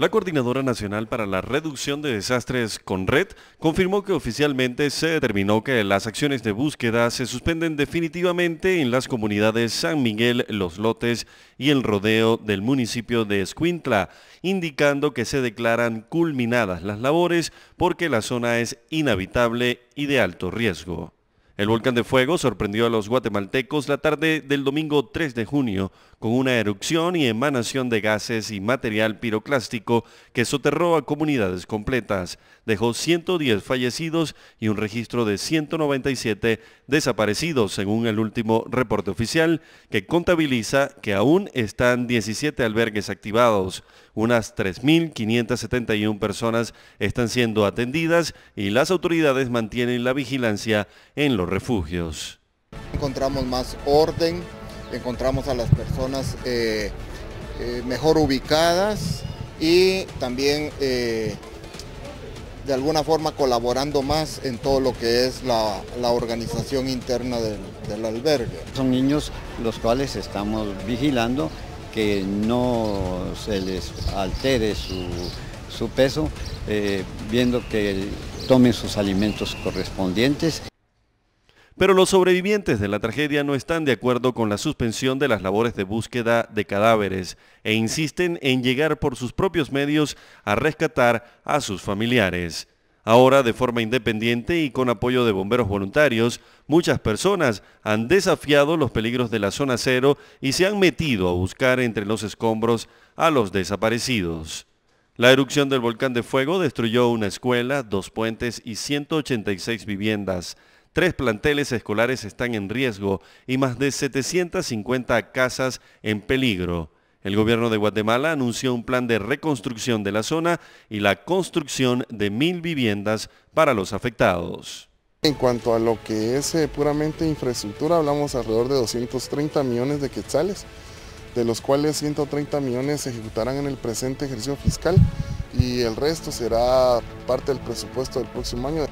La Coordinadora Nacional para la Reducción de Desastres con Red confirmó que oficialmente se determinó que las acciones de búsqueda se suspenden definitivamente en las comunidades San Miguel, Los Lotes y El Rodeo del municipio de Escuintla, indicando que se declaran culminadas las labores porque la zona es inhabitable y de alto riesgo. El volcán de fuego sorprendió a los guatemaltecos la tarde del domingo 3 de junio con una erupción y emanación de gases y material piroclástico que soterró a comunidades completas. Dejó 110 fallecidos y un registro de 197 desaparecidos, según el último reporte oficial, que contabiliza que aún están 17 albergues activados. Unas 3.571 personas están siendo atendidas y las autoridades mantienen la vigilancia en los refugios. Encontramos más orden, encontramos a las personas eh, eh, mejor ubicadas y también eh, de alguna forma colaborando más en todo lo que es la, organización interna del, albergue. Son niños los cuales estamos vigilando que no se les altere su, su peso, viendo que tomen sus alimentos correspondientes pero los sobrevivientes de la tragedia no están de acuerdo con la suspensión de las labores de búsqueda de cadáveres e insisten en llegar por sus propios medios a rescatar a sus familiares. Ahora, de forma independiente y con apoyo de bomberos voluntarios, muchas personas han desafiado los peligros de la zona cero y se han metido a buscar entre los escombros a los desaparecidos. La erupción del volcán de fuego destruyó una escuela, dos puentes y 186 viviendas. Tres planteles escolares están en riesgo y más de 750 casas en peligro. El gobierno de Guatemala anunció un plan de reconstrucción de la zona y la construcción de mil viviendas para los afectados. En cuanto a lo que es eh, puramente infraestructura, hablamos alrededor de 230 millones de quetzales, de los cuales 130 millones se ejecutarán en el presente ejercicio fiscal y el resto será parte del presupuesto del próximo año.